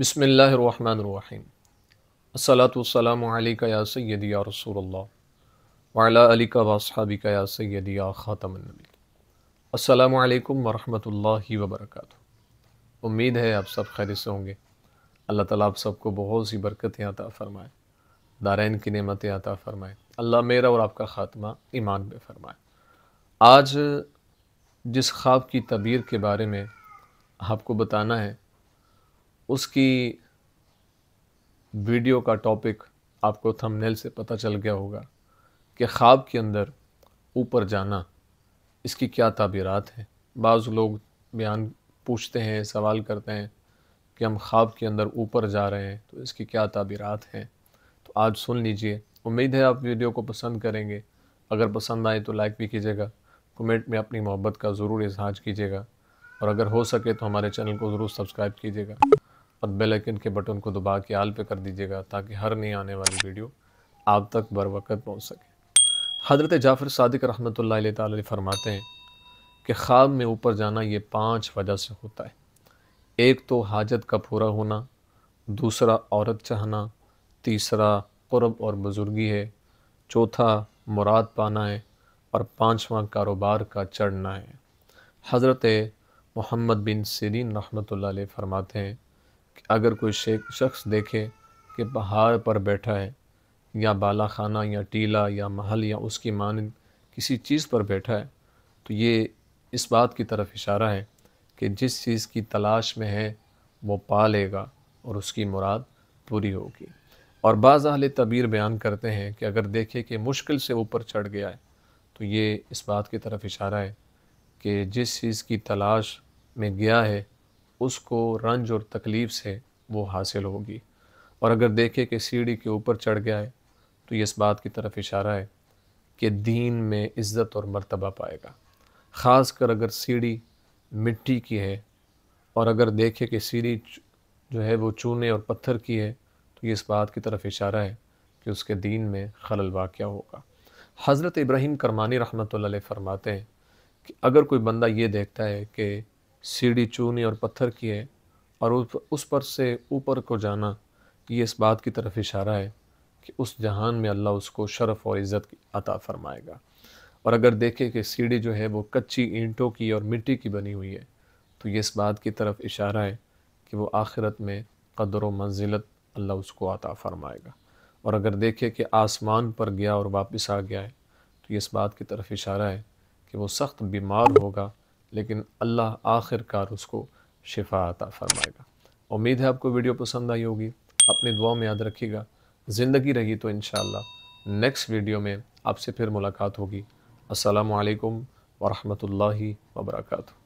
बसमीम असलातम या सैद या रसूल वाला अली का वासहाबी का या सैद या ख़ातमनबी असलकम वबरक उम्मीद है आप सब खैर से होंगे अल्लाह ताला आप सबको बहुत सी बरकतें अता फ़रमाए दारैन की नेमतें अता फ़रमाए अल्लाह मेरा और आपका ख़ात्मा ईमान में फरमाए आज जिस ख्वाब की तबीर के बारे में आपको बताना है उसकी वीडियो का टॉपिक आपको थंबनेल से पता चल गया होगा कि ख्वाब के अंदर ऊपर जाना इसकी क्या ताबीरात हैं बाज़ लोग बयान पूछते हैं सवाल करते हैं कि हम ख्वाब के अंदर ऊपर जा रहे हैं तो इसकी क्या ताबीरात हैं तो आज सुन लीजिए उम्मीद है आप वीडियो को पसंद करेंगे अगर पसंद आए तो लाइक भी कीजिएगा कमेंट में अपनी मोहब्बत का ज़रूर इजहार कीजिएगा और अगर हो सके तो हमारे चैनल को ज़रूर सब्सक्राइब कीजिएगा और बेल आइकन के बटन को दबा के आल पे कर दीजिएगा ताकि हर नई आने वाली वीडियो आप तक बर वक्त पहुँच सके हज़रत जाफ़र सदक रहमत ला फरमाते हैं कि ख्वाब में ऊपर जाना ये पाँच वजह से होता है एक तो हाजत का पूरा होना दूसरा औरत चाहना तीसरा क़ुरब और बुज़ुर्गी है चौथा मुराद पाना है और पाँचवा कारोबार का चढ़ना है हज़रत मोहम्मद बिन सिरीन रहमत ला फरमाते हैं अगर कोई शख्स देखे कि पहाड़ पर बैठा है या बाला खाना या टीला या महल या उसकी मानद किसी चीज़ पर बैठा है तो ये इस बात की तरफ इशारा है कि जिस चीज़ की तलाश में है वो पा लेगा और उसकी मुराद पूरी होगी और बाज़ अहल तबीर बयान करते हैं कि अगर देखे कि मुश्किल से ऊपर चढ़ गया है तो ये इस बात की तरफ इशारा है कि जिस चीज़ की तलाश में गया है उसको रंज और तकलीफ़ से वो हासिल होगी और अगर देखे कि सीढ़ी के ऊपर चढ़ गया है तो ये इस बात की तरफ इशारा है कि दीन में इज़्ज़त और मर्तबा पाएगा ख़ास कर अगर सीढ़ी मिट्टी की है और अगर देखे कि सीढ़ी जो है वो चूने और पत्थर की है तो ये इस बात की तरफ इशारा है कि उसके दीन में खलल वाक़ होगा हज़रत इब्राहिम करमानी रहमत फरमाते हैं कि अगर कोई बंदा ये देखता है कि सीढ़ी चूनी और पत्थर की है और उस पर से ऊपर को जाना ये इस बात की तरफ इशारा है कि उस जहान में अल्लाह उसको शरफ़ और इज़्ज़त अता फ़रमाएगा और अगर देखे कि सीढ़ी जो है वो कच्ची ईंटों की और मिट्टी की बनी हुई है तो ये इस बात की तरफ इशारा है कि वो आखिरत में कदर व मंजिलत अल्लाह उसको अता फ़रमाएगा और अगर देखे कि आसमान पर गया और वापस आ गया है तो ये इस बात की तरफ इशारा है कि वो सख्त बीमार होगा लेकिन अल्लाह आखिरकार उसको शिफा अता फरमाएगा उम्मीद है आपको वीडियो पसंद आई होगी अपनी दुआ में याद रखिएगा ज़िंदगी रही तो इन नेक्स्ट वीडियो में आपसे फिर मुलाकात होगी असलकम वरहमल वबरकू